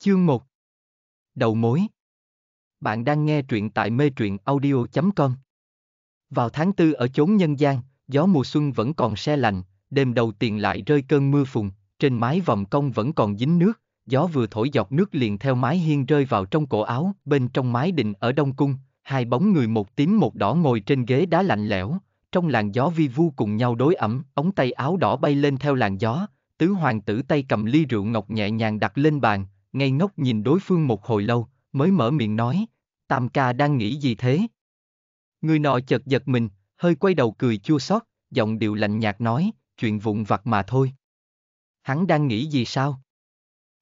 Chương 1 Đầu mối Bạn đang nghe truyện tại mê truyện audio.com Vào tháng tư ở chốn nhân gian, gió mùa xuân vẫn còn se lạnh, đêm đầu tiền lại rơi cơn mưa phùn, trên mái vòng cong vẫn còn dính nước, gió vừa thổi dọc nước liền theo mái hiên rơi vào trong cổ áo, bên trong mái đình ở Đông Cung, hai bóng người một tím một đỏ ngồi trên ghế đá lạnh lẽo, trong làn gió vi vu cùng nhau đối ẩm, ống tay áo đỏ bay lên theo làn gió, tứ hoàng tử tay cầm ly rượu ngọc nhẹ nhàng đặt lên bàn, ngây ngốc nhìn đối phương một hồi lâu, mới mở miệng nói, Tam ca đang nghĩ gì thế? Người nọ chợt giật mình, hơi quay đầu cười chua xót, giọng điệu lạnh nhạt nói, chuyện vụn vặt mà thôi. Hắn đang nghĩ gì sao?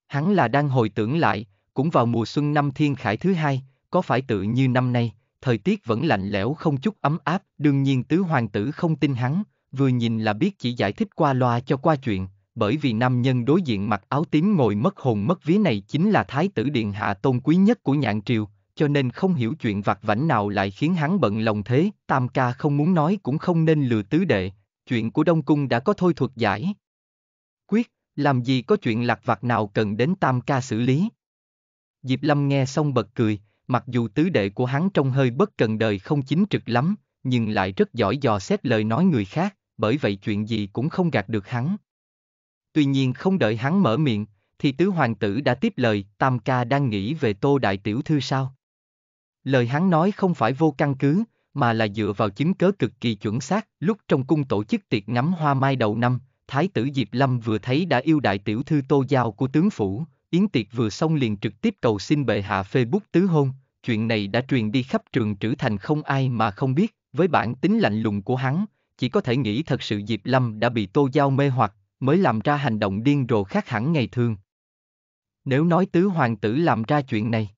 Hắn là đang hồi tưởng lại, cũng vào mùa xuân năm thiên khải thứ hai, có phải tự như năm nay, thời tiết vẫn lạnh lẽo không chút ấm áp, đương nhiên tứ hoàng tử không tin hắn, vừa nhìn là biết chỉ giải thích qua loa cho qua chuyện, bởi vì nam nhân đối diện mặc áo tím ngồi mất hồn mất vía này chính là thái tử điện hạ tôn quý nhất của nhạn triều, cho nên không hiểu chuyện vặt vảnh nào lại khiến hắn bận lòng thế, tam ca không muốn nói cũng không nên lừa tứ đệ, chuyện của Đông Cung đã có thôi thuật giải. Quyết, làm gì có chuyện lạc vặt nào cần đến tam ca xử lý. Diệp Lâm nghe xong bật cười, mặc dù tứ đệ của hắn trông hơi bất cần đời không chính trực lắm, nhưng lại rất giỏi dò xét lời nói người khác, bởi vậy chuyện gì cũng không gạt được hắn tuy nhiên không đợi hắn mở miệng, thì tứ hoàng tử đã tiếp lời, tam ca đang nghĩ về tô đại tiểu thư sao? Lời hắn nói không phải vô căn cứ, mà là dựa vào chứng cớ cực kỳ chuẩn xác, lúc trong cung tổ chức tiệc ngắm hoa mai đầu năm, thái tử Diệp Lâm vừa thấy đã yêu đại tiểu thư tô giao của tướng phủ, yến tiệc vừa xong liền trực tiếp cầu xin bệ hạ phê bút tứ hôn, chuyện này đã truyền đi khắp trường trữ thành không ai mà không biết, với bản tính lạnh lùng của hắn, chỉ có thể nghĩ thật sự Diệp Lâm đã bị tô giao mê hoặc, mới làm ra hành động điên rồ khác hẳn ngày thường. Nếu nói tứ hoàng tử làm ra chuyện này,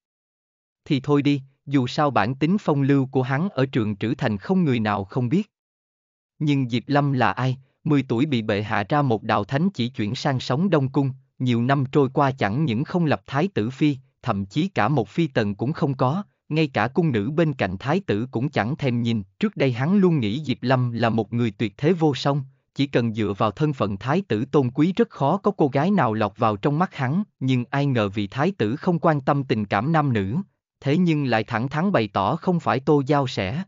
thì thôi đi, dù sao bản tính phong lưu của hắn ở trường trữ thành không người nào không biết. Nhưng Diệp Lâm là ai, 10 tuổi bị bệ hạ ra một đạo thánh chỉ chuyển sang sống Đông Cung, nhiều năm trôi qua chẳng những không lập thái tử phi, thậm chí cả một phi tần cũng không có, ngay cả cung nữ bên cạnh thái tử cũng chẳng thèm nhìn, trước đây hắn luôn nghĩ Diệp Lâm là một người tuyệt thế vô song, chỉ cần dựa vào thân phận thái tử tôn quý rất khó có cô gái nào lọt vào trong mắt hắn, nhưng ai ngờ vị thái tử không quan tâm tình cảm nam nữ, thế nhưng lại thẳng thắn bày tỏ không phải tô giao sẽ.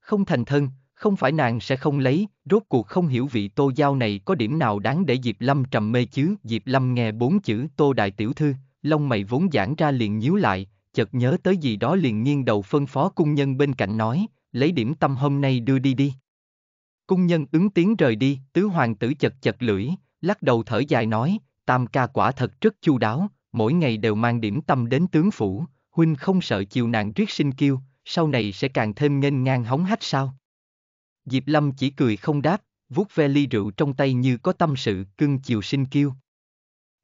Không thành thân, không phải nàng sẽ không lấy, rốt cuộc không hiểu vị tô giao này có điểm nào đáng để Diệp Lâm trầm mê chứ. Diệp Lâm nghe bốn chữ tô đại tiểu thư, lông mày vốn giãn ra liền nhíu lại, chợt nhớ tới gì đó liền nghiêng đầu phân phó cung nhân bên cạnh nói, lấy điểm tâm hôm nay đưa đi đi. Cung nhân ứng tiếng rời đi, tứ hoàng tử chật chật lưỡi, lắc đầu thở dài nói, tam ca quả thật rất chu đáo, mỗi ngày đều mang điểm tâm đến tướng phủ, huynh không sợ chiều nạn riết sinh kiêu, sau này sẽ càng thêm nghênh ngang hóng hách sao. Diệp Lâm chỉ cười không đáp, vuốt ve ly rượu trong tay như có tâm sự, cưng chiều sinh kiêu.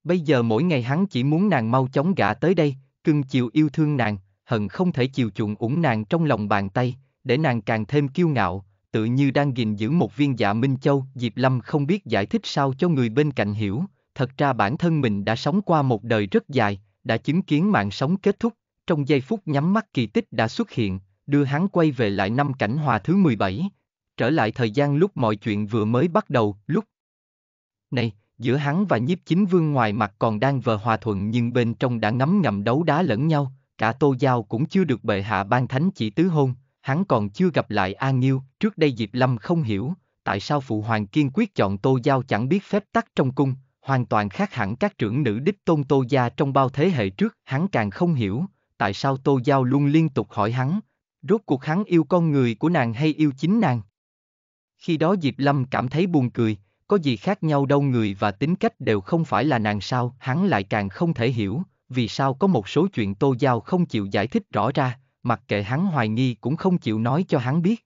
Bây giờ mỗi ngày hắn chỉ muốn nàng mau chóng gả tới đây, cưng chiều yêu thương nàng, hận không thể chiều chuộng ủng nàng trong lòng bàn tay, để nàng càng thêm kiêu ngạo, tự như đang gìn giữ một viên dạ Minh Châu. Diệp Lâm không biết giải thích sao cho người bên cạnh hiểu, thật ra bản thân mình đã sống qua một đời rất dài, đã chứng kiến mạng sống kết thúc, trong giây phút nhắm mắt kỳ tích đã xuất hiện, đưa hắn quay về lại năm cảnh hòa thứ 17, trở lại thời gian lúc mọi chuyện vừa mới bắt đầu, lúc này, giữa hắn và nhiếp chính vương ngoài mặt còn đang vờ hòa thuận nhưng bên trong đã ngấm ngầm đấu đá lẫn nhau, cả tô giao cũng chưa được bệ hạ ban thánh chỉ tứ hôn, hắn còn chưa gặp lại A Nghiêu, trước đây Diệp Lâm không hiểu, tại sao phụ hoàng kiên quyết chọn Tô Giao chẳng biết phép tắc trong cung, hoàn toàn khác hẳn các trưởng nữ đích tôn Tô Gia trong bao thế hệ trước, hắn càng không hiểu, tại sao Tô Giao luôn liên tục hỏi hắn, rốt cuộc hắn yêu con người của nàng hay yêu chính nàng. Khi đó Diệp Lâm cảm thấy buồn cười, có gì khác nhau đâu người và tính cách đều không phải là nàng sao, hắn lại càng không thể hiểu, vì sao có một số chuyện Tô Giao không chịu giải thích rõ ra, mặc kệ hắn hoài nghi cũng không chịu nói cho hắn biết.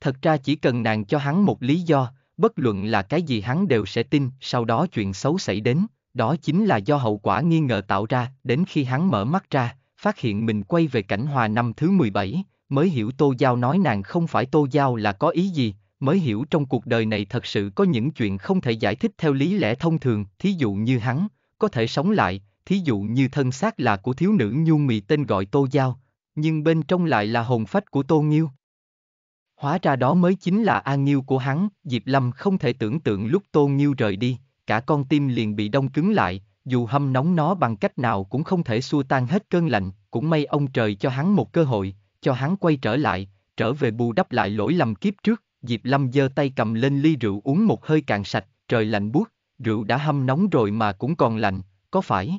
Thật ra chỉ cần nàng cho hắn một lý do, bất luận là cái gì hắn đều sẽ tin, sau đó chuyện xấu xảy đến, đó chính là do hậu quả nghi ngờ tạo ra, đến khi hắn mở mắt ra, phát hiện mình quay về cảnh hòa năm thứ 17, mới hiểu Tô Giao nói nàng không phải Tô Giao là có ý gì, mới hiểu trong cuộc đời này thật sự có những chuyện không thể giải thích theo lý lẽ thông thường, thí dụ như hắn, có thể sống lại, thí dụ như thân xác là của thiếu nữ nhu mì tên gọi Tô Giao, nhưng bên trong lại là hồn phách của Tô Nghiêu. Hóa ra đó mới chính là A Nghiêu của hắn, Diệp Lâm không thể tưởng tượng lúc Tô Nghiêu rời đi, cả con tim liền bị đông cứng lại, dù hâm nóng nó bằng cách nào cũng không thể xua tan hết cơn lạnh, cũng may ông trời cho hắn một cơ hội, cho hắn quay trở lại, trở về bù đắp lại lỗi lầm kiếp trước, Diệp Lâm giơ tay cầm lên ly rượu uống một hơi cạn sạch, trời lạnh buốt, rượu đã hâm nóng rồi mà cũng còn lạnh, có phải?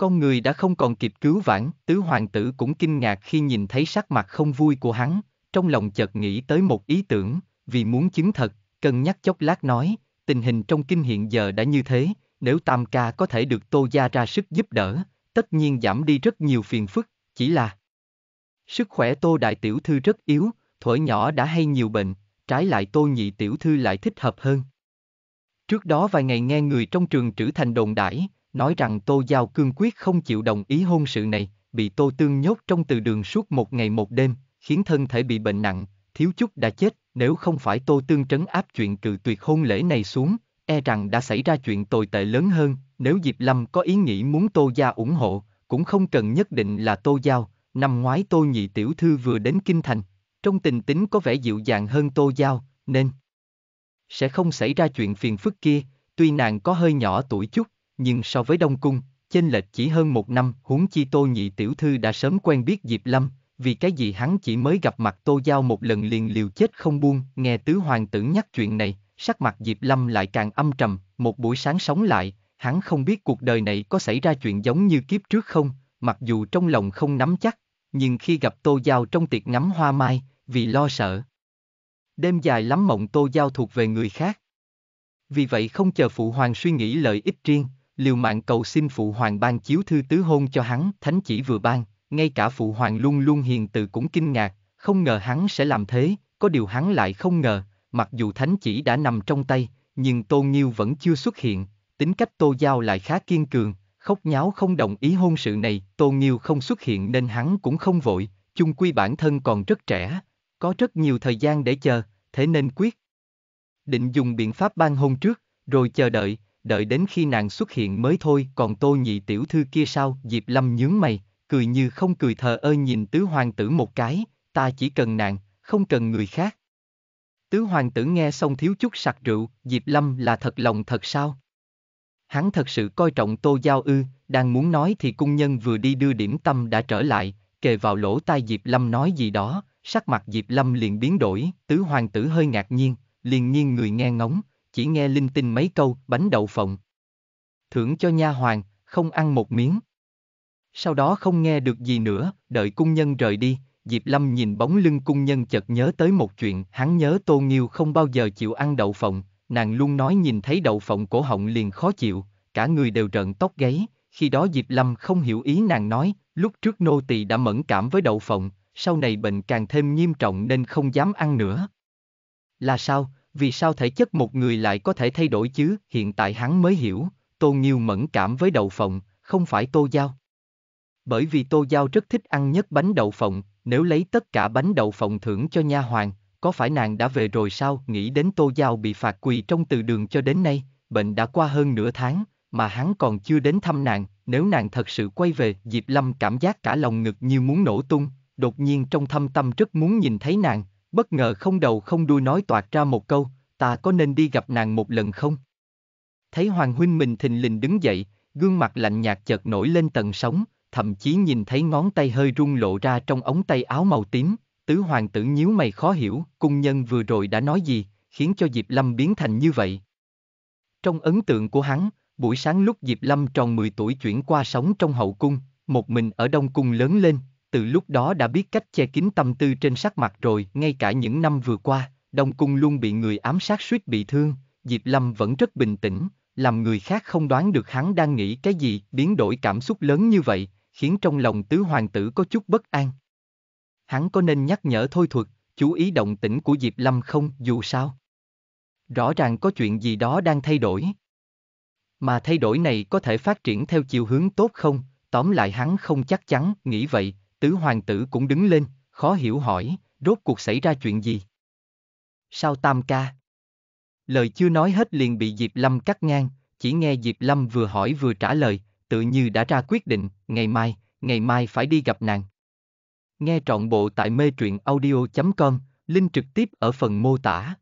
Con người đã không còn kịp cứu vãn, tứ hoàng tử cũng kinh ngạc khi nhìn thấy sắc mặt không vui của hắn, trong lòng chợt nghĩ tới một ý tưởng, vì muốn chứng thật, cân nhắc chốc lát nói, tình hình trong kinh hiện giờ đã như thế, nếu Tam Ca có thể được Tô Gia ra sức giúp đỡ, tất nhiên giảm đi rất nhiều phiền phức, chỉ là Sức khỏe Tô Đại Tiểu Thư rất yếu, thuở nhỏ đã hay nhiều bệnh, trái lại Tô Nhị Tiểu Thư lại thích hợp hơn. Trước đó vài ngày nghe người trong trường trữ thành đồn đãi, nói rằng Tô Giao cương quyết không chịu đồng ý hôn sự này, bị Tô Tương nhốt trong từ đường suốt một ngày một đêm, khiến thân thể bị bệnh nặng, thiếu chút đã chết, nếu không phải Tô Tương trấn áp chuyện cự tuyệt hôn lễ này xuống, e rằng đã xảy ra chuyện tồi tệ lớn hơn, nếu Diệp Lâm có ý nghĩ muốn Tô Gia ủng hộ, cũng không cần nhất định là Tô Giao, năm ngoái Tô Nhị Tiểu Thư vừa đến Kinh Thành, trong tình tính có vẻ dịu dàng hơn Tô Giao, nên sẽ không xảy ra chuyện phiền phức kia, tuy nàng có hơi nhỏ tuổi chút, nhưng so với Đông Cung, chênh lệch chỉ hơn một năm, huống chi Tô Nhị Tiểu Thư đã sớm quen biết Diệp Lâm, vì cái gì hắn chỉ mới gặp mặt Tô Giao một lần liền liều chết không buông, nghe Tứ Hoàng tử nhắc chuyện này, sắc mặt Diệp Lâm lại càng âm trầm, một buổi sáng sống lại, hắn không biết cuộc đời này có xảy ra chuyện giống như kiếp trước không, mặc dù trong lòng không nắm chắc, nhưng khi gặp Tô Giao trong tiệc ngắm hoa mai, vì lo sợ. Đêm dài lắm mộng Tô Giao thuộc về người khác. Vì vậy không chờ Phụ Hoàng suy nghĩ lợi ích riêng, liều mạng cầu xin phụ hoàng ban chiếu thư tứ hôn cho hắn, thánh chỉ vừa ban, ngay cả phụ hoàng luôn luôn hiền từ cũng kinh ngạc, không ngờ hắn sẽ làm thế, có điều hắn lại không ngờ, mặc dù thánh chỉ đã nằm trong tay, nhưng Tô nhiêu vẫn chưa xuất hiện, tính cách Tô Giao lại khá kiên cường, khóc nháo không đồng ý hôn sự này, Tô nhiêu không xuất hiện nên hắn cũng không vội, chung quy bản thân còn rất trẻ, có rất nhiều thời gian để chờ, thế nên quyết. Định dùng biện pháp ban hôn trước, rồi chờ đợi, đợi đến khi nàng xuất hiện mới thôi còn tô nhị tiểu thư kia sao diệp lâm nhướng mày cười như không cười thờ ơ nhìn tứ hoàng tử một cái ta chỉ cần nàng không cần người khác tứ hoàng tử nghe xong thiếu chút sặc rượu diệp lâm là thật lòng thật sao hắn thật sự coi trọng tô giao ư đang muốn nói thì cung nhân vừa đi đưa điểm tâm đã trở lại kề vào lỗ tai diệp lâm nói gì đó sắc mặt diệp lâm liền biến đổi tứ hoàng tử hơi ngạc nhiên liền nhiên người nghe ngóng chỉ nghe linh tinh mấy câu bánh đậu phộng. Thưởng cho nha hoàng, không ăn một miếng. Sau đó không nghe được gì nữa, đợi cung nhân rời đi, Diệp Lâm nhìn bóng lưng cung nhân chợt nhớ tới một chuyện, hắn nhớ Tô Nghiêu không bao giờ chịu ăn đậu phộng, nàng luôn nói nhìn thấy đậu phộng cổ họng liền khó chịu, cả người đều rợn tóc gáy, khi đó Diệp Lâm không hiểu ý nàng nói, lúc trước nô tỳ đã mẫn cảm với đậu phộng, sau này bệnh càng thêm nghiêm trọng nên không dám ăn nữa. Là sao, vì sao thể chất một người lại có thể thay đổi chứ? Hiện tại hắn mới hiểu, Tô Nhiêu mẫn cảm với đậu phộng, không phải Tô Giao. Bởi vì Tô Giao rất thích ăn nhất bánh đậu phộng, nếu lấy tất cả bánh đậu phộng thưởng cho nha hoàng, có phải nàng đã về rồi sao? Nghĩ đến Tô Giao bị phạt quỳ trong từ đường cho đến nay, bệnh đã qua hơn nửa tháng, mà hắn còn chưa đến thăm nàng, nếu nàng thật sự quay về, Diệp Lâm cảm giác cả lòng ngực như muốn nổ tung, đột nhiên trong thâm tâm rất muốn nhìn thấy nàng, Bất ngờ không đầu không đuôi nói toạt ra một câu, ta có nên đi gặp nàng một lần không? Thấy Hoàng Huynh mình thình lình đứng dậy, gương mặt lạnh nhạt chợt nổi lên tận sóng, thậm chí nhìn thấy ngón tay hơi rung lộ ra trong ống tay áo màu tím, tứ hoàng tử nhíu mày khó hiểu, cung nhân vừa rồi đã nói gì, khiến cho Diệp Lâm biến thành như vậy. Trong ấn tượng của hắn, buổi sáng lúc Diệp Lâm tròn 10 tuổi chuyển qua sống trong hậu cung, một mình ở Đông Cung lớn lên, từ lúc đó đã biết cách che kín tâm tư trên sắc mặt rồi, ngay cả những năm vừa qua, Đông Cung luôn bị người ám sát suýt bị thương, Diệp Lâm vẫn rất bình tĩnh, làm người khác không đoán được hắn đang nghĩ cái gì, biến đổi cảm xúc lớn như vậy, khiến trong lòng tứ hoàng tử có chút bất an. Hắn có nên nhắc nhở thôi thuật, chú ý động tĩnh của Diệp Lâm không, dù sao? Rõ ràng có chuyện gì đó đang thay đổi. Mà thay đổi này có thể phát triển theo chiều hướng tốt không, tóm lại hắn không chắc chắn, nghĩ vậy, Tứ hoàng tử cũng đứng lên, khó hiểu hỏi, rốt cuộc xảy ra chuyện gì? Sao tam ca? Lời chưa nói hết liền bị Diệp Lâm cắt ngang, chỉ nghe Diệp Lâm vừa hỏi vừa trả lời, tự như đã ra quyết định, ngày mai, ngày mai phải đi gặp nàng. Nghe trọn bộ tại mê truyện audio.com, link trực tiếp ở phần mô tả.